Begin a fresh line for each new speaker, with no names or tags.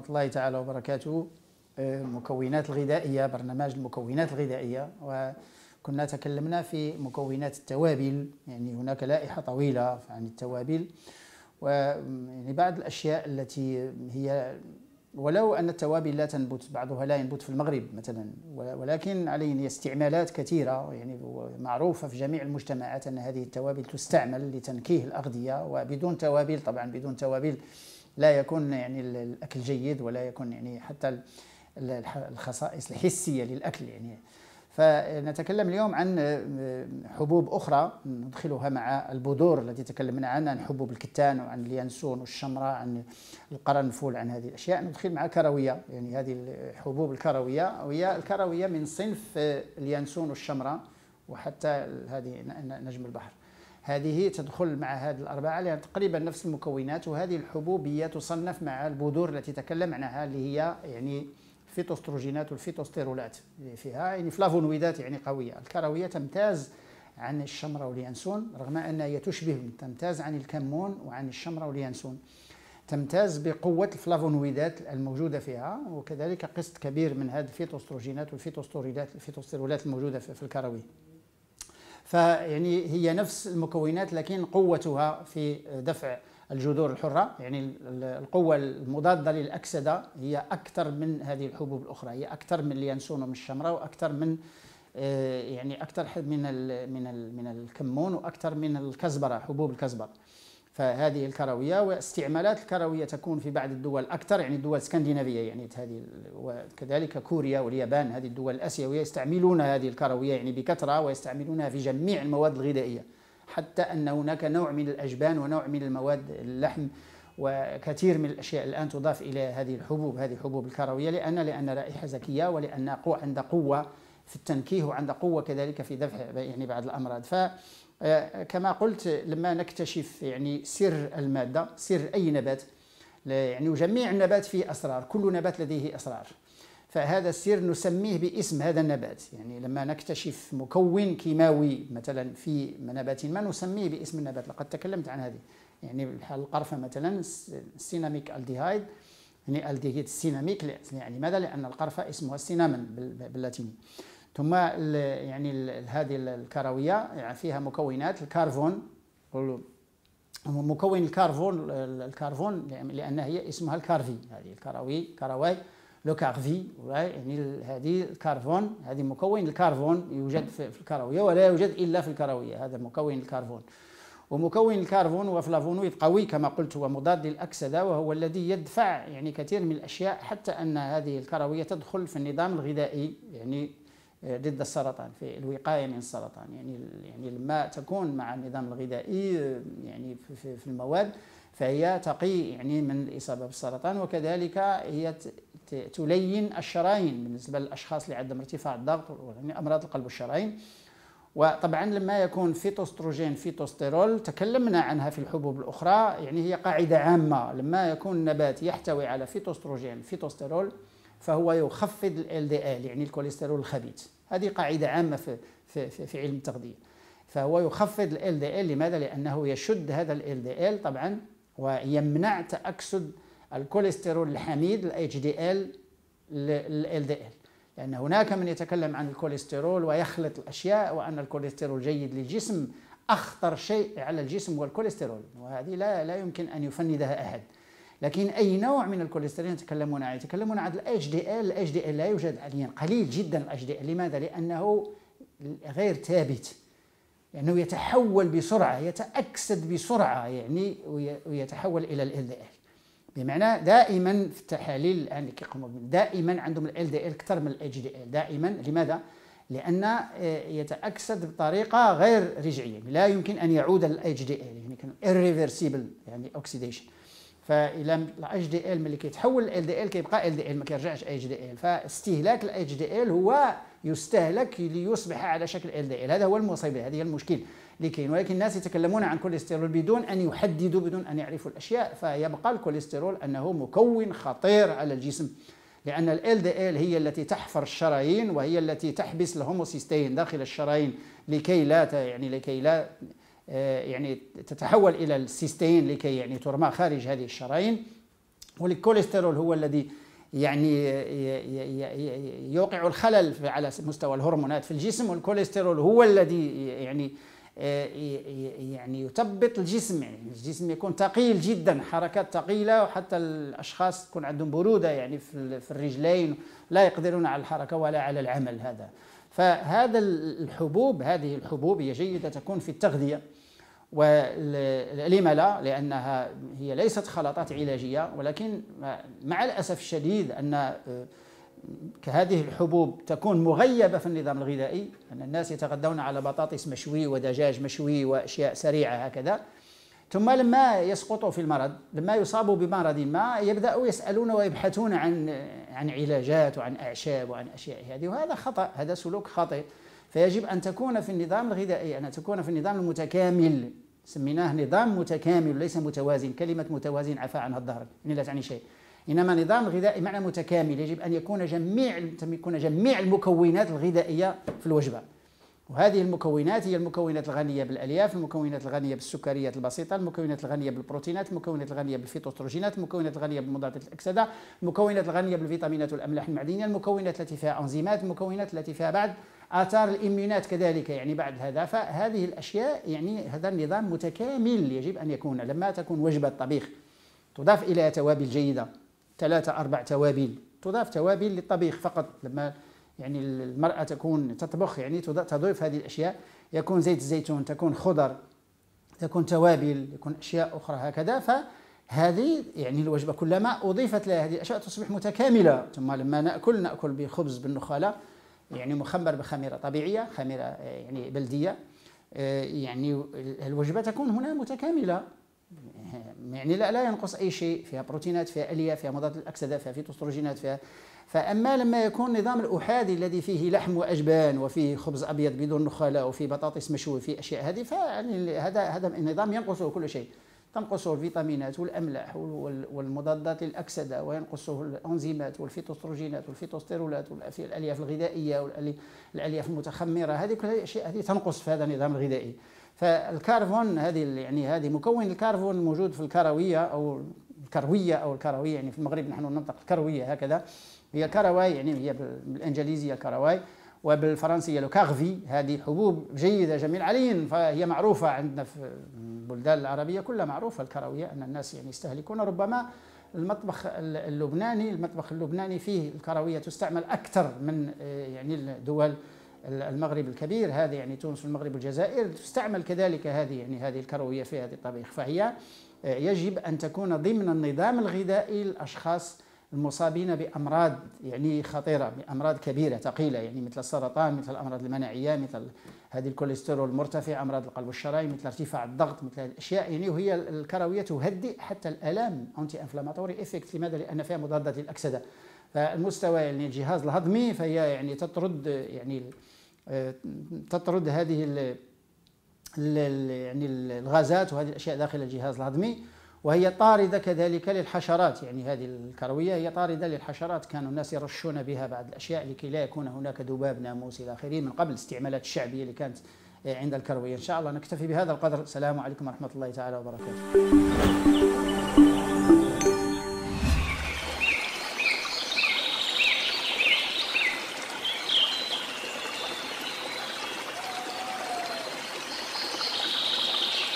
ورحمة الله تعالى وبركاته المكونات آه، الغذائية برنامج المكونات الغذائية وكنا تكلمنا في مكونات التوابل يعني هناك لائحة طويلة عن التوابل ويعني بعض الأشياء التي هي ولو أن التوابل لا تنبت بعضها لا ينبت في المغرب مثلا ولكن عليه استعمالات كثيرة يعني معروفة في جميع المجتمعات أن هذه التوابل تستعمل لتنكيه الأغذية وبدون توابل طبعا بدون توابل لا يكون يعني الاكل جيد ولا يكون يعني حتى الخصائص الحسيه للاكل يعني فنتكلم اليوم عن آه، حبوب اخرى ندخلها مع البذور التي تكلمنا عنها عن حبوب الكتان وعن اليانسون والشمره عن القرنفل عن هذه الاشياء ندخل مع كرويه يعني هذه الحبوب الكرويه وهي الكرويه من صنف آه، اليانسون والشمره وحتى هذه نجم البحر هذه تدخل مع هذه الأربعة لأن تقريبا نفس المكونات وهذه الحبوب هي تصنف مع البذور التي تكلم عنها اللي هي يعني الفيتوستروجينات والفيتوستيرولات اللي فيها يعني فلافونويدات يعني قوية الكروية تمتاز عن الشمرة واليانسون رغم أنها تشبه تمتاز عن الكمون وعن الشمرة واليانسون تمتاز بقوة الفلافونويدات الموجودة فيها وكذلك قسط كبير من هذه الفيتوستروجينات والفيتوستيرولات الفيتوستيرولات الموجودة في الكروي فيعني هي نفس المكونات لكن قوتها في دفع الجذور الحرة يعني القوة المضادة للأكسدة هي أكثر من هذه الحبوب الأخرى هي أكثر من اليانسون ومن الشمرة وأكثر من آه، يعني أكثر من من من الكمون وأكثر من الكزبرة حبوب الكزبرة فهذه الكرويه واستعمالات الكرويه تكون في بعض الدول اكثر يعني الدول الاسكندنافيه يعني هذه وكذلك كوريا واليابان هذه الدول الاسيويه يستعملون هذه الكرويه يعني بكثره ويستعملونها في جميع المواد الغذائيه حتى ان هناك نوع من الاجبان ونوع من المواد اللحم وكثير من الاشياء الان تضاف الى هذه الحبوب هذه حبوب الكرويه لان لان رائحه زكيه ولان عندها قوه في التنكيه وعنده قوة كذلك في دفع يعني بعض الأمراض فكما آه، قلت لما نكتشف يعني سر المادة سر أي نبات يعني وجميع النبات فيه أسرار كل نبات لديه أسرار فهذا السر نسميه باسم هذا النبات يعني لما نكتشف مكون كيماوي مثلا في نبات ما نسميه باسم النبات لقد تكلمت عن هذه يعني بحال القرفه مثلا السيناميك الديهايد يعني الديهيد السيناميك يعني ماذا لان القرفه اسمها السينامن باللاتيني ثم يعني هذه الكرويه يعني فيها مكونات الكربون مكون الكربون الكربون لان هي اسمها الكارفي هذه الكروي كروي لو كارفي يعني هذه الكربون هذه مكون الكربون يوجد في الكرويه ولا يوجد الا في الكرويه هذا مكون الكربون ومكون الكربون هو فلافونويد قوي كما قلت هو مضاد للاكسده وهو الذي يدفع يعني كثير من الاشياء حتى ان هذه الكرويه تدخل في النظام الغذائي يعني ضد السرطان في الوقايه من السرطان يعني يعني لما تكون مع النظام الغذائي يعني في, المواد فهي تقي يعني من الاصابه بالسرطان وكذلك هي تلين الشرايين بالنسبه للاشخاص اللي عندهم ارتفاع الضغط يعني امراض القلب والشرايين وطبعا لما يكون فيتوستروجين فيتوستيرول تكلمنا عنها في الحبوب الاخرى يعني هي قاعده عامه لما يكون النبات يحتوي على فيتوستروجين فيتوستيرول فهو يخفض ال دي ال يعني الكوليسترول الخبيث هذه قاعده عامه في في في, في علم التغذيه فهو يخفض ال دي ال لماذا لانه يشد هذا ال دي ال طبعا ويمنع تاكسد الكوليسترول الحميد ال HDL دي ال ال دي ال لأن هناك من يتكلم عن الكوليسترول ويخلط الأشياء وأن الكوليسترول جيد للجسم أخطر شيء على الجسم هو الكوليسترول وهذه لا لا يمكن أن يفندها أحد لكن اي نوع من الكوليسترول يتكلمون عنه يتكلمون عن الاتش دي ال الاتش دي ال لا يوجد حاليا قليل جدا الاتش دي ال لماذا لانه غير ثابت لانه يعني يتحول بسرعه يتاكسد بسرعه يعني ويتحول الى ال دي ال بمعنى دائما في التحاليل الان اللي كيقوموا دائما عندهم ال دي ال اكثر من الاتش دي ال دائما لماذا؟ لان آه، يتاكسد بطريقه غير رجعيه لا يمكن ان يعود اتش دي ال يعني irreversible يعني اوكسيديشن فالى الاتش دي ال ملي كيتحول ال دي ال كيبقى ال دي ال ما كيرجعش اتش دي ال فاستهلاك الاتش دي ال هو يستهلك ليصبح على شكل ال دي ال هذا هو المصيبه هذه هي المشكل اللي كاين ولكن الناس يتكلمون عن الكوليسترول بدون ان يحددوا بدون ان يعرفوا الاشياء فيبقى الكوليسترول انه مكون خطير على الجسم لان ال دي ال هي التي تحفر الشرايين وهي التي تحبس الهوموسيستين داخل الشرايين لكي لا يعني لكي لا آه، يعني تتحول الى السيستين لكي يعني ترمى خارج هذه الشرايين والكوليسترول هو الذي يعني يوقع الخلل على مستوى الهرمونات في الجسم والكوليسترول هو الذي يعني آه، يعني يثبط الجسم يعني الجسم يكون ثقيل جدا حركات ثقيله وحتى الاشخاص تكون عندهم بروده يعني في الرجلين لا يقدرون على الحركه ولا على العمل هذا فهذا الحبوب هذه الحبوب هي جيده تكون في التغذيه ولم لا لأنها هي ليست خلطات علاجية ولكن مع الأسف الشديد أن آه، كهذه الحبوب تكون مغيبة في النظام الغذائي أن الناس يتغذون على بطاطس مشوي ودجاج مشوي وأشياء سريعة هكذا ثم لما يسقطوا في المرض لما يصابوا بمرض ما يبدأوا يسألون ويبحثون عن آه، عن علاجات وعن أعشاب وعن أشياء هذه وهذا خطأ هذا سلوك خاطئ فيجب أن تكون في النظام الغذائي أن تكون في النظام المتكامل سميناه نظام متكامل ليس متوازن كلمة متوازن عفى عنها الظهر يعني لا تعني شيء إنما نظام غذائي معنى متكامل يجب أن يكون جميع يكون جميع المكونات الغذائية في الوجبة وهذه المكونات هي المكونات الغنية بالألياف المكونات الغنية بالسكريات البسيطة المكونات الغنية بالبروتينات المكونات الغنية بالفيتوستروجينات المكونات الغنية بمضادات الأكسدة المكونات الغنية بالفيتامينات والأملاح المعدنية المكونات التي فيها أنزيمات المكونات التي فيها بعض آثار الإميونات كذلك يعني بعد هذا فهذه الأشياء يعني هذا النظام متكامل يجب أن يكون لما تكون وجبة طبيخ تضاف إليها توابل جيدة ثلاثة أربع توابل تضاف توابل للطبيخ فقط لما يعني المرأة تكون تطبخ يعني تضيف هذه الأشياء يكون زيت الزيتون تكون خضر تكون توابل يكون أشياء أخرى هكذا فهذه يعني الوجبة كلما أضيفت لها هذه الأشياء تصبح متكاملة ثم لما نأكل نأكل بخبز بالنخالة يعني مخمر بخميره طبيعيه خميره آه، يعني بلديه آه، يعني الوجبه تكون هنا متكامله يعني لا, لا ينقص اي شيء فيها بروتينات فيها الياف فيها مضادات الاكسده فيها فيتوستروجينات فيها فاما لما يكون نظام الاحادي الذي فيه لحم واجبان وفيه خبز ابيض بدون نخاله وفيه بطاطس مشوي وفيه اشياء هذه فهذا هذا النظام ينقصه كل شيء تنقصه الفيتامينات والاملاح والمضادات للاكسده وينقصه الانزيمات والفيتوستروجينات والفيتوستيرولات والالياف الغذائيه والالياف المتخمره هذه كل الاشياء هذه تنقص في هذا النظام الغذائي فالكارفون هذه يعني هذه مكون الكارفون الموجود في الكرويه او الكرويه او الكرويه يعني في المغرب نحن ننطق الكرويه هكذا هي كرواي يعني هي بالانجليزيه كروي وبالفرنسية لوكاغفي هذه حبوب جيدة جميل علي فهي معروفة عندنا في البلدان العربية كلها معروفة الكروية أن الناس يعني يستهلكون ربما المطبخ اللبناني المطبخ اللبناني فيه الكروية تستعمل أكثر من آه، يعني الدول المغرب الكبير هذه يعني تونس والمغرب والجزائر تستعمل كذلك هذه يعني هذه الكروية في هذه الطبيخ فهي آه، يجب أن تكون ضمن النظام الغذائي الأشخاص المصابين بامراض يعني خطيره بامراض كبيره ثقيله يعني مثل السرطان مثل الامراض المناعيه مثل هذه الكوليسترول المرتفع امراض القلب والشرايين مثل ارتفاع الضغط مثل هذه الاشياء يعني وهي الكرويه تهدئ حتى الالام انتي انفلاماتوري افكت لماذا لان فيها مضادات للاكسده فالمستوى يعني الجهاز الهضمي فهي يعني تطرد يعني آه، تطرد هذه الـ الـ يعني الغازات وهذه الاشياء داخل الجهاز الهضمي وهي طاردة كذلك للحشرات يعني هذه الكروية هي طاردة للحشرات كانوا الناس يرشون بها بعض الأشياء لكي لا يكون هناك ذباب ناموس إلى آخره من قبل الاستعمالات الشعبية اللي كانت عند الكروية إن شاء الله نكتفي بهذا القدر السلام عليكم ورحمة الله تعالى وبركاته